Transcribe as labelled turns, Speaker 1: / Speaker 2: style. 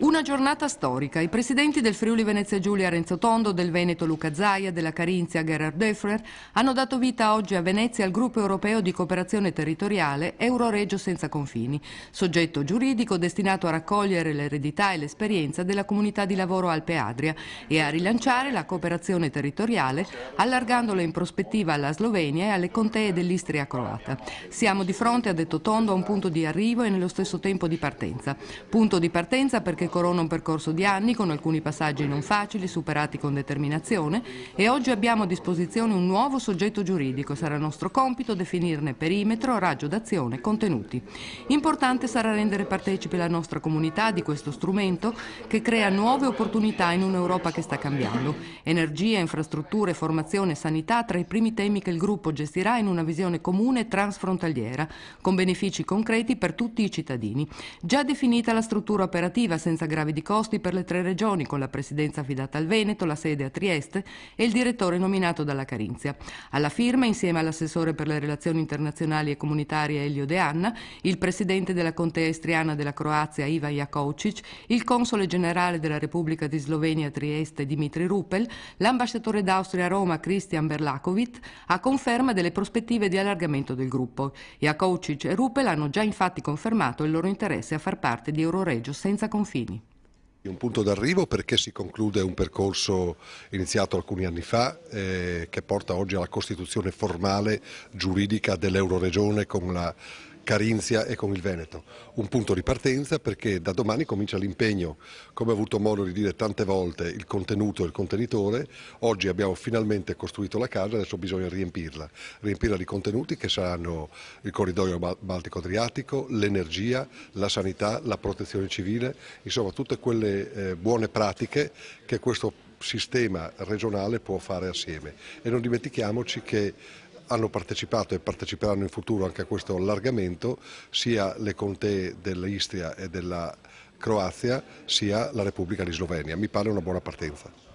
Speaker 1: Una giornata storica. I presidenti del Friuli Venezia Giulia Renzo Tondo, del Veneto Luca Zaia, della Carinzia Gerard Döfler hanno dato vita oggi a Venezia al gruppo europeo di cooperazione territoriale Euroregio Senza Confini, soggetto giuridico destinato a raccogliere l'eredità e l'esperienza della comunità di lavoro Alpe Adria e a rilanciare la cooperazione territoriale allargandola in prospettiva alla Slovenia e alle contee dell'Istria croata. Siamo di fronte, ha detto Tondo, a un punto di arrivo e nello stesso tempo di partenza. Punto di partenza perché che corona un percorso di anni con alcuni passaggi non facili, superati con determinazione e oggi abbiamo a disposizione un nuovo soggetto giuridico. Sarà nostro compito definirne perimetro, raggio d'azione, contenuti. Importante sarà rendere partecipe la nostra comunità di questo strumento che crea nuove opportunità in un'Europa che sta cambiando. Energia, infrastrutture, formazione e sanità tra i primi temi che il gruppo gestirà in una visione comune e transfrontaliera, con benefici concreti per tutti i cittadini. Già definita la struttura operativa, senza senza gravi di costi per le tre regioni, con la presidenza affidata al Veneto, la sede a Trieste e il direttore nominato dalla Carinzia. Alla firma, insieme all'assessore per le relazioni internazionali e comunitarie Elio De Anna, il presidente della contea estriana della Croazia Iva Jakovcic, il console generale della Repubblica di Slovenia a Trieste Dimitri Ruppel, l'ambasciatore d'Austria a Roma Christian Berlakovic, a conferma delle prospettive di allargamento del gruppo. Jakovcic e Ruppel hanno già infatti confermato il loro interesse a far parte di Euroregio senza confini cittadini.
Speaker 2: Un punto d'arrivo perché si conclude un percorso iniziato alcuni anni fa eh, che porta oggi alla costituzione formale giuridica dell'Euroregione con la Carinzia e con il Veneto. Un punto di partenza perché da domani comincia l'impegno, come ho avuto modo di dire tante volte, il contenuto e il contenitore. Oggi abbiamo finalmente costruito la casa, adesso bisogna riempirla, riempirla di contenuti che saranno il corridoio Baltico-Adriatico, l'energia, la sanità, la protezione civile, insomma tutte quelle eh, buone pratiche che questo sistema regionale può fare assieme e non dimentichiamoci che hanno partecipato e parteciperanno in futuro anche a questo allargamento sia le contee dell'Istria e della Croazia sia la Repubblica di Slovenia. Mi pare una buona partenza.